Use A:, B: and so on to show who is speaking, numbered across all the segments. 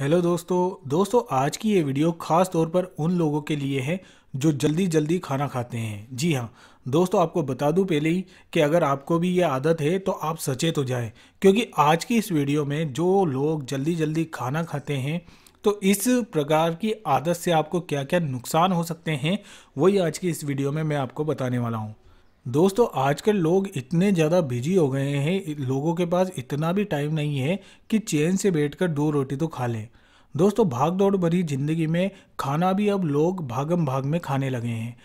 A: hello दोस्तों दोस्तों आज की ये वीडियो खास तौर पर उन लोगों के लिए है जो जल्दी जल्दी खाना खाते हैं जी हाँ दोस्तों आपको बता दूं पहले ही कि अगर आपको भी ये आदत है तो आप सचेत हो जाएं क्योंकि आज की इस वीडियो में जो लोग जल्दी जल्दी खाना खाते हैं तो इस प्रकार की आदत से आपको क्या क्या नुकसान हो सकते हैं वही आज की इस वीडियो में मैं आपको बताने वाला हूँ दोस्तों आजकल लोग इतने ज़्यादा बिजी हो गए हैं लोगों के पास इतना भी टाइम नहीं है कि चैन से बैठकर दो रोटी तो खा लें दोस्तों भाग दौड़ भरी ज़िंदगी में खाना भी अब लोग भागम भाग में खाने लगे हैं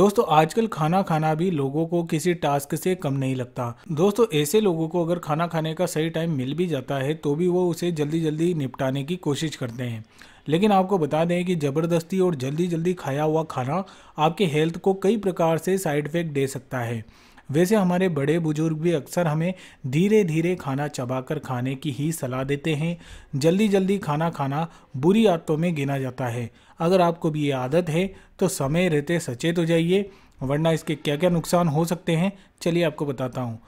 A: दोस्तों आजकल खाना खाना भी लोगों को किसी टास्क से कम नहीं लगता दोस्तों ऐसे लोगों को अगर खाना खाने का सही टाइम मिल भी जाता है तो भी वो उसे जल्दी जल्दी निपटाने की कोशिश करते हैं लेकिन आपको बता दें कि ज़बरदस्ती और जल्दी जल्दी खाया हुआ खाना आपके हेल्थ को कई प्रकार से साइड इफ़ेक्ट दे सकता है वैसे हमारे बड़े बुजुर्ग भी अक्सर हमें धीरे धीरे खाना चबाकर खाने की ही सलाह देते हैं जल्दी जल्दी खाना खाना बुरी आदतों में गिना जाता है अगर आपको भी ये आदत है तो समय रहते सचेत हो जाइए वरना इसके क्या क्या नुकसान हो सकते हैं चलिए आपको बताता हूँ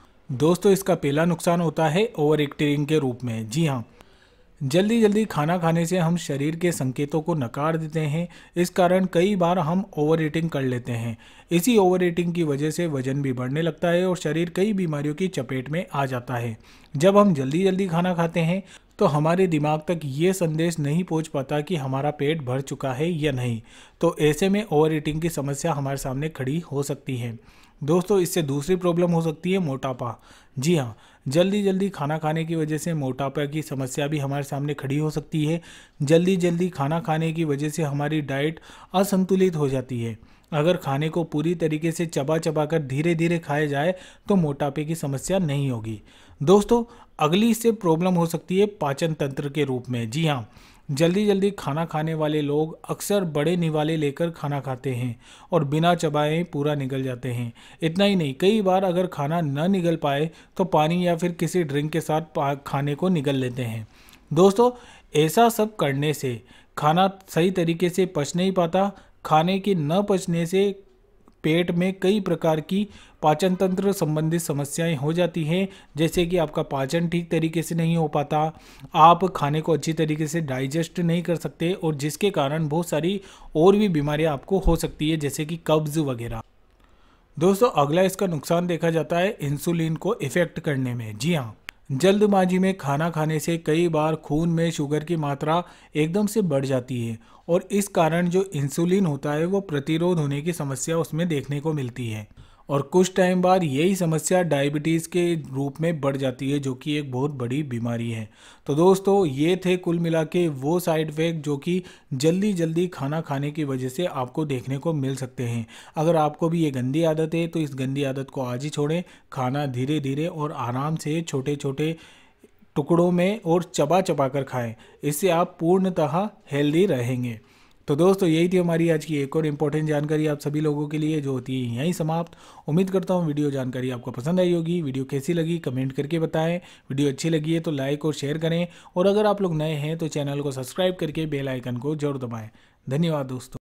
A: दोस्तों इसका पहला नुकसान होता है ओवर एक्टिंग के रूप में जी हाँ जल्दी जल्दी खाना खाने से हम शरीर के संकेतों को नकार देते हैं इस कारण कई बार हम ओवर ईटिंग कर लेते हैं इसी ओवर ईटिंग की वजह से वजन भी बढ़ने लगता है और शरीर कई बीमारियों की चपेट में आ जाता है जब हम जल्दी जल्दी खाना खाते हैं तो हमारे दिमाग तक ये संदेश नहीं पहुंच पाता कि हमारा पेट भर चुका है या नहीं तो ऐसे में ओवर ईटिंग की समस्या हमारे सामने खड़ी हो सकती है दोस्तों इससे दूसरी प्रॉब्लम हो सकती है मोटापा जी हाँ जल्दी जल्दी खाना खाने की वजह से मोटापा की समस्या भी हमारे सामने खड़ी हो सकती है जल्दी जल्दी खाना खाने की वजह से हमारी डाइट असंतुलित हो जाती है अगर खाने को पूरी तरीके से चबा चबा कर धीरे धीरे खाया जाए तो मोटापे की समस्या नहीं होगी दोस्तों अगली इससे प्रॉब्लम हो सकती है पाचन तंत्र के रूप में जी हाँ जल्दी जल्दी खाना खाने वाले लोग अक्सर बड़े निवाले लेकर खाना खाते हैं और बिना चबाए पूरा निगल जाते हैं इतना ही नहीं कई बार अगर खाना न निगल पाए तो पानी या फिर किसी ड्रिंक के साथ खाने को निगल लेते हैं दोस्तों ऐसा सब करने से खाना सही तरीके से पच नहीं पाता खाने के न पचने से पेट में कई प्रकार की पाचन तंत्र संबंधित समस्याएं हो जाती हैं जैसे कि आपका पाचन ठीक तरीके से नहीं हो पाता आप खाने को अच्छी तरीके से डाइजेस्ट नहीं कर सकते और जिसके कारण बहुत सारी और भी बीमारियां आपको हो सकती है जैसे कि कब्ज़ वगैरह दोस्तों अगला इसका नुकसान देखा जाता है इंसुलिन को इफ़ेक्ट करने में जी हाँ जल्दबाजी में खाना खाने से कई बार खून में शुगर की मात्रा एकदम से बढ़ जाती है और इस कारण जो इंसुलिन होता है वो प्रतिरोध होने की समस्या उसमें देखने को मिलती है और कुछ टाइम बाद यही समस्या डायबिटीज़ के रूप में बढ़ जाती है जो कि एक बहुत बड़ी बीमारी है तो दोस्तों ये थे कुल मिला के वो साइड इफ़ेक्ट जो कि जल्दी जल्दी खाना खाने की वजह से आपको देखने को मिल सकते हैं अगर आपको भी ये गंदी आदत है तो इस गंदी आदत को आज ही छोड़ें खाना धीरे धीरे और आराम से छोटे छोटे टुकड़ों में और चबा चबा कर खाएं इससे आप पूर्णतः हेल्दी रहेंगे तो दोस्तों यही थी हमारी आज की एक और इम्पोर्टेंट जानकारी आप सभी लोगों के लिए जो होती है यहीं समाप्त उम्मीद करता हूँ वीडियो जानकारी आपको पसंद आई होगी वीडियो कैसी लगी कमेंट करके बताएं वीडियो अच्छी लगी है तो लाइक और शेयर करें और अगर आप लोग नए हैं तो चैनल को सब्सक्राइब करके बेलाइकन को जरूर दबाएँ धन्यवाद दोस्तों